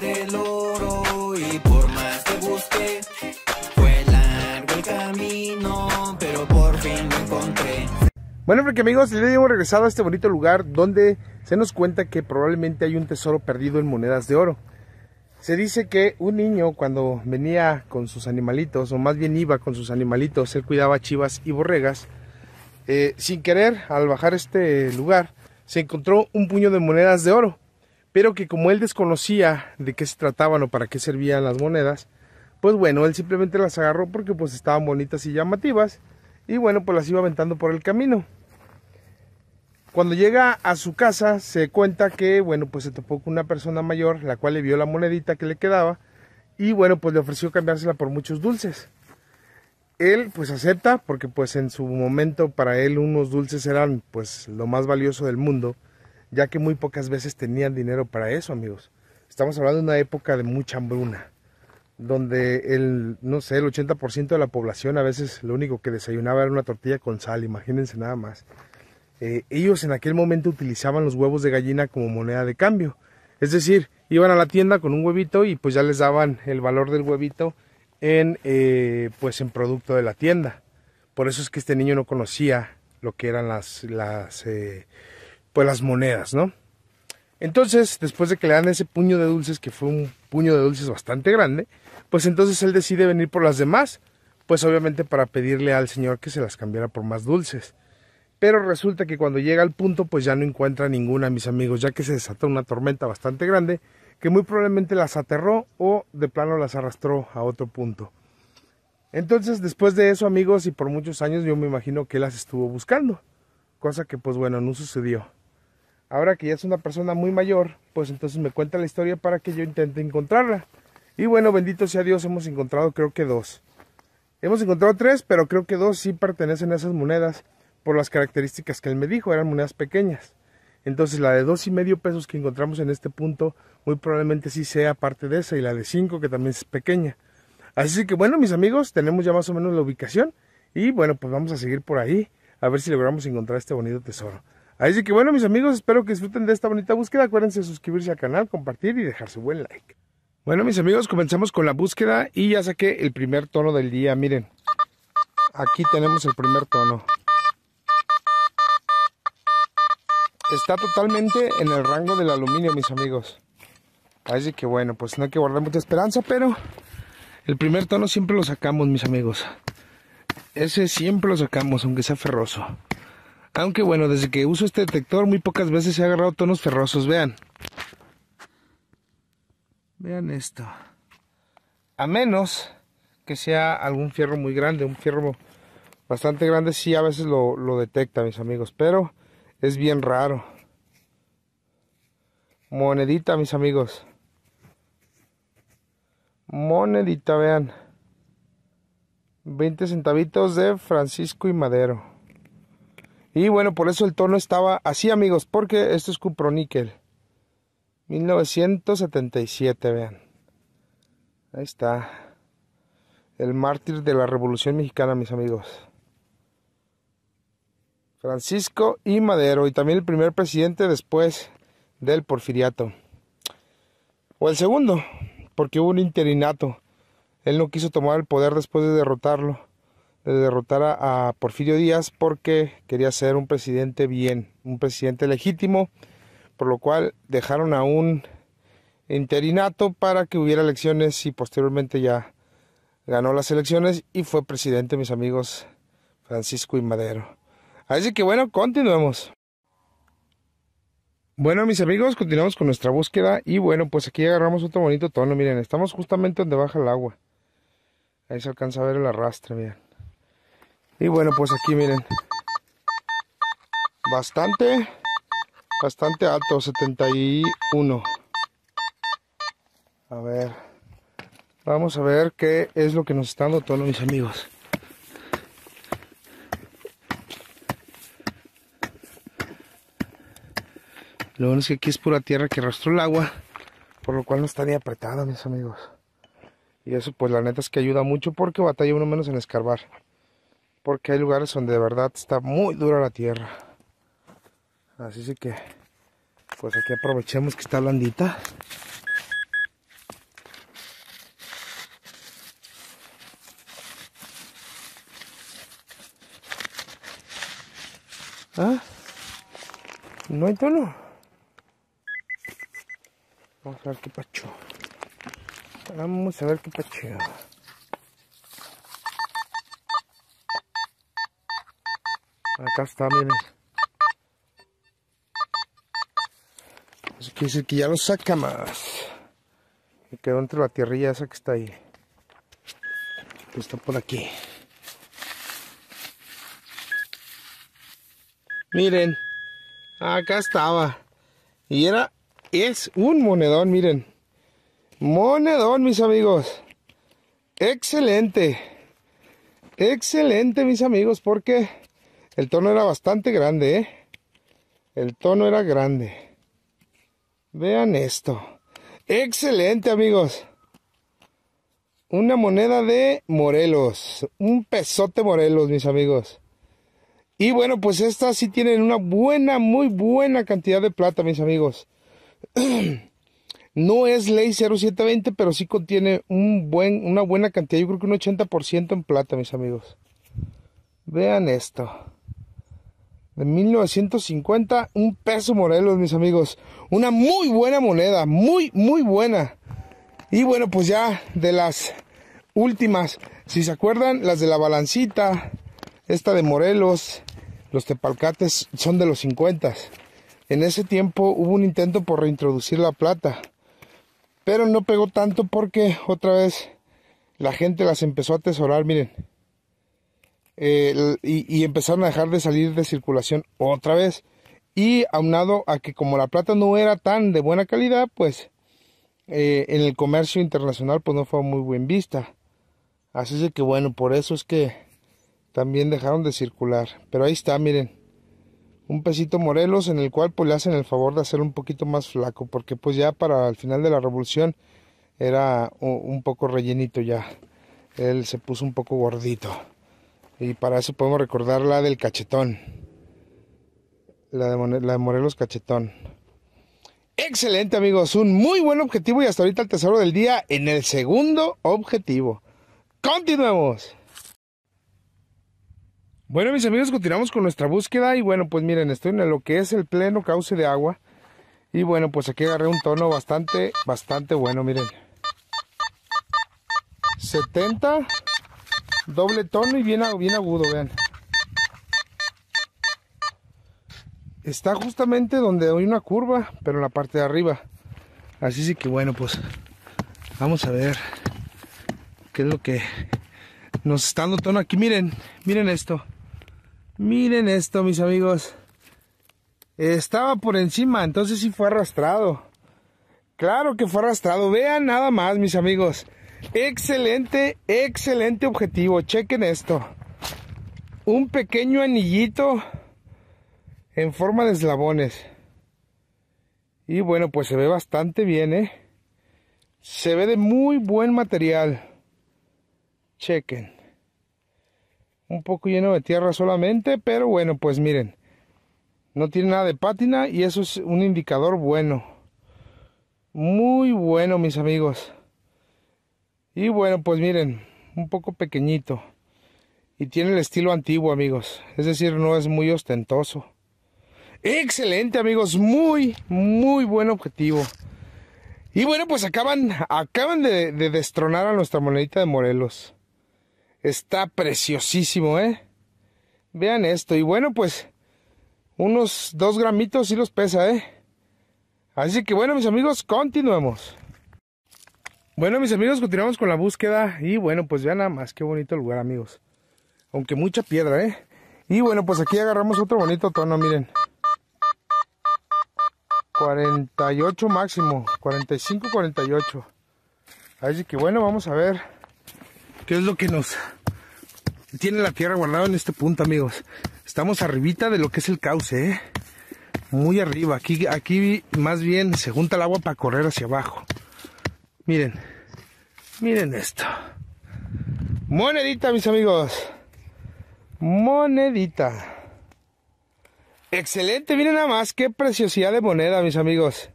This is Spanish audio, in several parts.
del oro y por más que Fue largo camino, pero por fin encontré Bueno, porque amigos, hoy hemos regresado a este bonito lugar donde se nos cuenta que probablemente hay un tesoro perdido en monedas de oro. Se dice que un niño cuando venía con sus animalitos, o más bien iba con sus animalitos, él cuidaba chivas y borregas, eh, sin querer, al bajar este lugar, se encontró un puño de monedas de oro pero que como él desconocía de qué se trataban o para qué servían las monedas, pues bueno, él simplemente las agarró porque pues estaban bonitas y llamativas y bueno, pues las iba aventando por el camino. Cuando llega a su casa se cuenta que bueno, pues se topó con una persona mayor la cual le vio la monedita que le quedaba y bueno, pues le ofreció cambiársela por muchos dulces. Él pues acepta porque pues en su momento para él unos dulces eran pues lo más valioso del mundo ya que muy pocas veces tenían dinero para eso, amigos. Estamos hablando de una época de mucha hambruna, donde el, no sé, el 80% de la población a veces lo único que desayunaba era una tortilla con sal, imagínense nada más. Eh, ellos en aquel momento utilizaban los huevos de gallina como moneda de cambio. Es decir, iban a la tienda con un huevito y pues ya les daban el valor del huevito en, eh, pues en producto de la tienda. Por eso es que este niño no conocía lo que eran las, las eh, pues, las monedas, ¿no? Entonces, después de que le dan ese puño de dulces, que fue un puño de dulces bastante grande, pues entonces él decide venir por las demás, pues obviamente para pedirle al señor que se las cambiara por más dulces. Pero resulta que cuando llega al punto, pues ya no encuentra ninguna, mis amigos, ya que se desató una tormenta bastante grande, que muy probablemente las aterró o de plano las arrastró a otro punto. Entonces, después de eso, amigos, y por muchos años, yo me imagino que las estuvo buscando, cosa que pues bueno, no sucedió. Ahora que ya es una persona muy mayor, pues entonces me cuenta la historia para que yo intente encontrarla. Y bueno, bendito sea Dios, hemos encontrado creo que dos. Hemos encontrado tres, pero creo que dos sí pertenecen a esas monedas por las características que él me dijo, eran monedas pequeñas. Entonces la de dos y medio pesos que encontramos en este punto muy probablemente sí sea parte de esa y la de cinco que también es pequeña. Así que bueno mis amigos, tenemos ya más o menos la ubicación y bueno pues vamos a seguir por ahí a ver si logramos encontrar este bonito tesoro. Así que bueno, mis amigos, espero que disfruten de esta bonita búsqueda. Acuérdense de suscribirse al canal, compartir y dejar su buen like. Bueno, mis amigos, comenzamos con la búsqueda y ya saqué el primer tono del día. Miren, aquí tenemos el primer tono. Está totalmente en el rango del aluminio, mis amigos. Así que bueno, pues no hay que guardar mucha esperanza, pero el primer tono siempre lo sacamos, mis amigos. Ese siempre lo sacamos, aunque sea ferroso. Aunque bueno, desde que uso este detector muy pocas veces se ha agarrado tonos ferrosos, vean. Vean esto. A menos que sea algún fierro muy grande, un fierro bastante grande, sí a veces lo, lo detecta, mis amigos, pero es bien raro. Monedita, mis amigos. Monedita, vean. 20 centavitos de Francisco y Madero. Y bueno, por eso el tono estaba así, amigos, porque esto es cuproníquel. 1977, vean. Ahí está. El mártir de la Revolución Mexicana, mis amigos. Francisco y Madero, y también el primer presidente después del porfiriato. O el segundo, porque hubo un interinato. Él no quiso tomar el poder después de derrotarlo derrotara a, a Porfirio Díaz porque quería ser un presidente bien, un presidente legítimo, por lo cual dejaron a un interinato para que hubiera elecciones y posteriormente ya ganó las elecciones y fue presidente, mis amigos, Francisco y Madero. Así que bueno, continuemos. Bueno, mis amigos, continuamos con nuestra búsqueda y bueno, pues aquí agarramos otro bonito tono. Miren, estamos justamente donde baja el agua. Ahí se alcanza a ver el arrastre, miren. Y bueno, pues aquí miren. Bastante, bastante alto, 71. A ver. Vamos a ver qué es lo que nos están dando todos mis amigos. Lo bueno es que aquí es pura tierra que arrastró el agua, por lo cual no está ni apretada, mis amigos. Y eso pues la neta es que ayuda mucho porque batalla uno menos en escarbar. Porque hay lugares donde de verdad está muy dura la tierra. Así sí que, pues aquí aprovechemos que está blandita. ¿Ah? ¿No hay tono? Vamos a ver qué pacho. Vamos a ver qué pacho. Acá está, miren. Eso que ya lo saca más. Me quedó entre la tierrilla esa que está ahí. Que está por aquí. Miren, acá estaba. Y era, es un monedón, miren. Monedón, mis amigos. Excelente. Excelente, mis amigos, porque el tono era bastante grande, ¿eh? El tono era grande. Vean esto. Excelente, amigos. Una moneda de Morelos. Un pesote Morelos, mis amigos. Y bueno, pues estas sí tienen una buena, muy buena cantidad de plata, mis amigos. No es ley 0720, pero sí contiene un buen, una buena cantidad, yo creo que un 80% en plata, mis amigos. Vean esto de 1950, un peso Morelos, mis amigos. Una muy buena moneda, muy, muy buena. Y bueno, pues ya de las últimas, si se acuerdan, las de la balancita, esta de Morelos, los tepalcates son de los 50. En ese tiempo hubo un intento por reintroducir la plata, pero no pegó tanto porque otra vez la gente las empezó a atesorar, miren y, empezaron a dejar de salir de circulación otra vez. Y aunado a que como la plata no era tan de buena calidad, pues eh, en el comercio internacional pues no fue muy buen vista. Así es que bueno, por eso es que también dejaron de circular. Pero ahí está, miren. Un pesito Morelos en el cual pues le hacen el favor de hacer un poquito más flaco. Porque pues ya para el final de la revolución era un poco rellenito ya. Él se puso un poco gordito. Y para eso podemos recordar la del cachetón. La de, Morelos Cachetón. Excelente amigos, un muy buen objetivo y hasta ahorita el tesoro del día en el segundo objetivo. Continuemos. Bueno mis amigos, continuamos con nuestra búsqueda y bueno pues miren, estoy en lo que es el pleno cauce de agua. Y bueno, pues aquí agarré un tono bastante, bastante bueno, miren. 70 Doble tono y bien, agudo, vean. Está justamente donde hay una curva, pero en la parte de arriba. Así sí que bueno, pues vamos a ver qué es lo que nos está dando tono aquí. Miren, miren esto. Miren esto, mis amigos. Estaba por encima, entonces sí fue arrastrado. Claro que fue arrastrado. Vean nada más, mis amigos. Excelente, excelente objetivo. Chequen esto. Un pequeño anillito en forma de eslabones. Y bueno, pues se ve bastante bien, ¿eh? Se ve de muy buen material. Chequen. Un poco lleno de tierra solamente, pero bueno, pues miren. No tiene nada de pátina y eso es un indicador bueno. Muy bueno, mis amigos. Y bueno, pues miren, un poco pequeñito. Y tiene el estilo antiguo, amigos. Es decir, no es muy ostentoso. Excelente, amigos. Muy, muy buen objetivo. Y bueno, pues acaban, acaban de, destronar a nuestra monedita de Morelos. Está preciosísimo, ¿eh? Vean esto. Y bueno, pues unos dos gramitos y los pesa, ¿eh? Así que bueno, mis amigos, continuemos. Bueno, mis amigos, continuamos con la búsqueda y bueno, pues ya nada más, qué bonito lugar, amigos. Aunque mucha piedra, ¿eh? Y bueno, pues aquí agarramos otro bonito tono, miren. 48 máximo, 45, 48. Así que bueno, vamos a ver qué es lo que nos tiene la tierra guardado en este punto, amigos. Estamos arribita de lo que es el cauce, ¿eh? Muy arriba, aquí, aquí más bien se junta el agua para correr hacia abajo. Miren, miren esto. Monedita, mis amigos. Monedita. Excelente, miren nada más, qué preciosidad de moneda, mis amigos.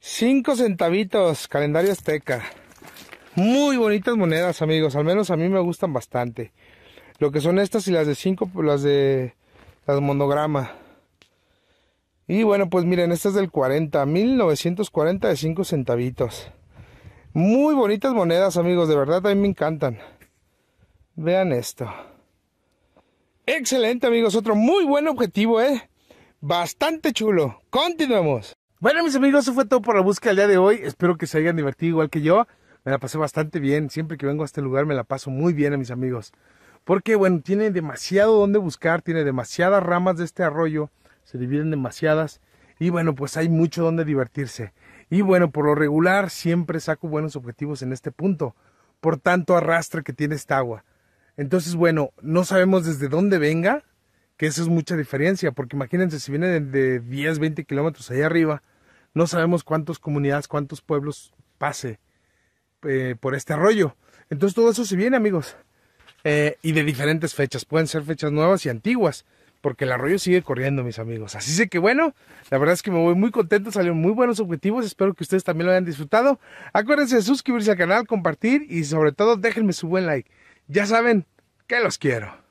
Cinco centavitos, calendario azteca. Muy bonitas monedas, amigos. Al menos a mí me gustan bastante. Lo que son estas y las de cinco, las de las monograma. Y bueno, pues miren, esta es del 40, 1940 de 5 centavitos. Muy bonitas monedas, amigos, de verdad, a mí me encantan. Vean esto. Excelente, amigos, otro muy buen objetivo, ¿eh? Bastante chulo. Continuamos. Bueno, mis amigos, eso fue todo por la búsqueda del día de hoy. Espero que se hayan divertido igual que yo. Me la pasé bastante bien. Siempre que vengo a este lugar me la paso muy bien a mis amigos. Porque, bueno, tiene demasiado donde buscar, tiene demasiadas ramas de este arroyo, se dividen demasiadas. Y bueno, pues hay mucho donde divertirse. Y bueno, por lo regular siempre saco buenos objetivos en este punto, por tanto arrastre que tiene esta agua. Entonces, bueno, no sabemos desde dónde venga, que eso es mucha diferencia, porque imagínense, si viene de 10, 20 kilómetros allá arriba, no sabemos cuántas comunidades, cuántos pueblos pase eh, por este arroyo. Entonces todo eso se viene, amigos. Eh, y de diferentes fechas, pueden ser fechas nuevas y antiguas porque el arroyo sigue corriendo, mis amigos. Así sé que bueno, la verdad es que me voy muy contento, salieron muy buenos objetivos, espero que ustedes también lo hayan disfrutado. Acuérdense de suscribirse al canal, compartir y sobre todo déjenme su buen like. Ya saben que los quiero.